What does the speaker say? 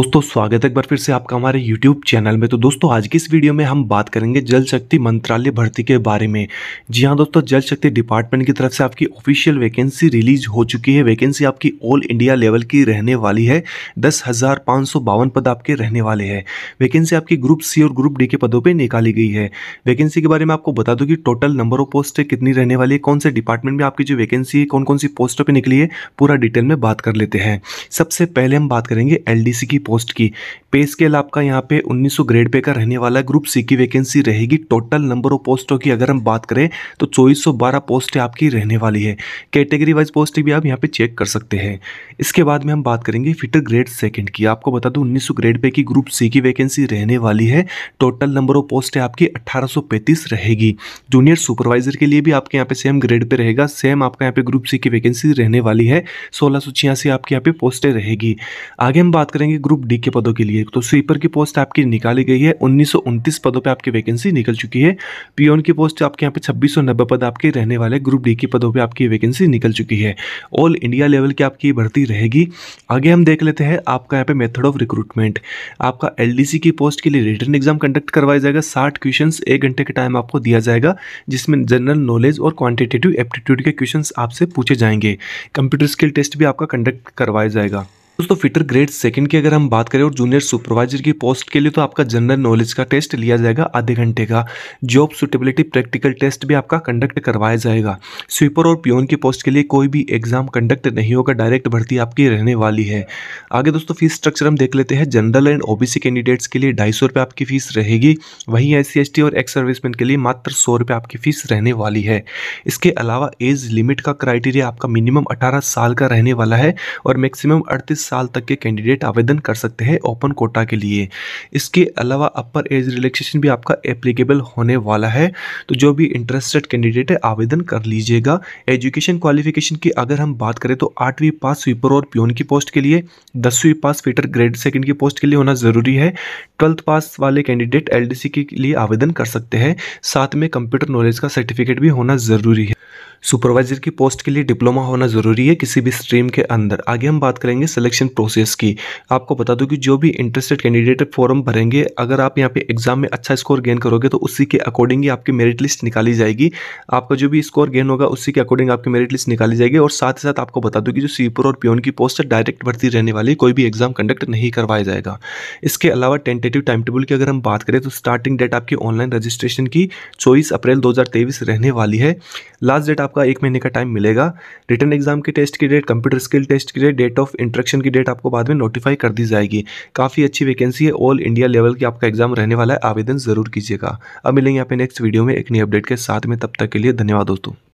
दोस्तों स्वागत है एक बार फिर से आपका हमारे YouTube चैनल में तो दोस्तों आज की इस वीडियो में हम बात करेंगे जल शक्ति मंत्रालय भर्ती के बारे में जी हाँ दोस्तों जल शक्ति डिपार्टमेंट की तरफ से आपकी ऑफिशियल वैकेंसी रिलीज हो चुकी है वैकेंसी आपकी ऑल इंडिया लेवल की रहने वाली है दस पद आपके रहने वाले हैं वैकेंसी आपकी ग्रुप सी और ग्रुप डी के पदों पर निकाली गई है वैकेंसी के बारे में आपको बता दूँ कि टोटल नंबर ऑफ पोस्ट कितनी रहने वाली है कौन से डिपार्टमेंट में आपकी जो वैकेंसी है कौन कौन सी पोस्टों पर निकली है पूरा डिटेल में बात कर लेते हैं सबसे पहले हम बात करेंगे एल की पोस्ट की पे स्केल आपका यहाँ पे 1900 ग्रेड पे का रहने वाला ग्रुप सी की वैकेंसी रहेगी टोटल नंबर ऑफ पोस्टों की अगर हम बात करें तो 2412 पोस्टें आपकी रहने वाली है कैटेगरी वाइज पोस्ट भी आप यहाँ पे चेक कर सकते हैं इसके बाद में हम बात करेंगे फिटर ग्रेड सेकेंड की आपको बता दूँ उन्नीस ग्रेड पे की ग्रुप सी की वैकेंसी रहने वाली है टोटल नंबर ऑफ पोस्टें आपकी अट्ठारह रहेगी जूनियर सुपरवाइजर के लिए भी आपके यहाँ पे सेम ग्रेड पे रहेगा सेम आपका यहाँ पे ग्रुप सी की वैकेंसी रहने वाली है सोलह आपके यहाँ पे पोस्टें रहेगी आगे हम बात करेंगे ग्रुप ग्रुप डी के पदों के लिए तो स्वीपर की पोस्ट आपकी निकाली गई है उन्नीस पदों पर आपकी वैकेंसी निकल चुकी है पीओन की पोस्ट आपके यहाँ पे छब्बीस पद आपके रहने वाले ग्रुप डी के पदों पर आपकी वैकेंसी निकल चुकी है ऑल इंडिया लेवल की आपकी भर्ती रहेगी आगे हम देख लेते हैं आपका यहाँ पे मेथड ऑफ रिक्रूटमेंट आपका एल की पोस्ट के लिए रिटर्न एग्जाम कंडक्ट करवाया जाएगा साठ क्वेश्चन एक घंटे के टाइम आपको दिया जाएगा जिसमें जनरल नॉलेज और क्वांटिटेटिव एप्टीट्यूड के क्वेश्चन आपसे पूछे जाएंगे कंप्यूटर स्किल टेस्ट भी आपका कंडक्ट करवाया जाएगा दोस्तों फिटर ग्रेड सेकंड की अगर हम बात करें और जूनियर सुपरवाइजर की पोस्ट के लिए तो आपका जनरल नॉलेज का टेस्ट लिया जाएगा आधे घंटे का जॉब सुटेबिलिटी प्रैक्टिकल टेस्ट भी आपका कंडक्ट करवाया जाएगा स्वीपर और प्योन की पोस्ट के लिए कोई भी एग्जाम कंडक्ट नहीं होगा डायरेक्ट भर्ती आपकी रहने वाली है आगे दोस्तों फीस स्ट्रक्चर हम देख लेते हैं जनरल एंड ओ कैंडिडेट्स के लिए ढाई सौ आपकी फीस रहेगी वहीं एस सी और एक्स सर्विसमैन के लिए मात्र सौ आपकी फीस रहने वाली है इसके अलावा एज लिमिट का क्राइटेरिया आपका मिनिमम अठारह साल का रहने वाला है और मैक्सिमम अड़तीस साल तक के कैंडिडेट आवेदन कर सकते हैं ओपन कोटा के लिए इसके अलावा अपर एज रिलैक्सेशन भी आपका एप्लीकेबल होने वाला है तो जो भी इंटरेस्टेड कैंडिडेट है आवेदन कर लीजिएगा एजुकेशन क्वालिफिकेशन की अगर हम बात करें तो आठवीं पास स्वीपर और प्योन की पोस्ट के लिए दसवीं पास फीटर ग्रेड सेकेंड की पोस्ट के लिए होना ज़रूरी है ट्वेल्थ पास वाले कैंडिडेट एल के लिए आवेदन कर सकते हैं साथ में कंप्यूटर नॉलेज का सर्टिफिकेट भी होना ज़रूरी है सुपरवाइजर की पोस्ट के लिए डिप्लोमा होना ज़रूरी है किसी भी स्ट्रीम के अंदर आगे हम बात करेंगे सिलेक्शन प्रोसेस की आपको बता दूं कि जो भी इंटरेस्टेड कैंडिडेट फॉर्म भरेंगे अगर आप यहाँ पे एग्जाम में अच्छा स्कोर गेन करोगे तो उसी के अकॉर्डिंग ही आपकी मेरिट लिस्ट निकाली जाएगी आपका जो भी स्कोर गेन होगा उसी के अकॉर्डिंग आपकी मेरिट लिस्ट निकाली जाएगी और साथ ही साथ आपको बता दूँ कि जो सीपुर और प्योन की पोस्ट डायरेक्ट भर्ती रहने वाली कोई भी एग्जाम कंडक्ट नहीं करवाया जाएगा इसके अलावा टेंटेटिव टाइम टेबल की अगर हम बात करें तो स्टार्टिंग डेट आपकी ऑनलाइन रजिस्ट्रेशन की चौबीस अप्रैल दो रहने वाली है लास्ट डेट आप आपका एक महीने का टाइम मिलेगा रिटर्न एग्जाम की टेस्ट की डेट कंप्यूटर स्किल टेस्ट की डेट डेट ऑफ इंट्रक्शन की डेट आपको बाद में नोटिफाई कर दी जाएगी काफ़ी अच्छी वैकेंसी है ऑल इंडिया लेवल की आपका एग्जाम रहने वाला है आवेदन ज़रूर कीजिएगा अब मिलेंगे आप नेक्स्ट वीडियो में एक नई अपडेट के साथ में तब तक के लिए धन्यवाद दोस्तों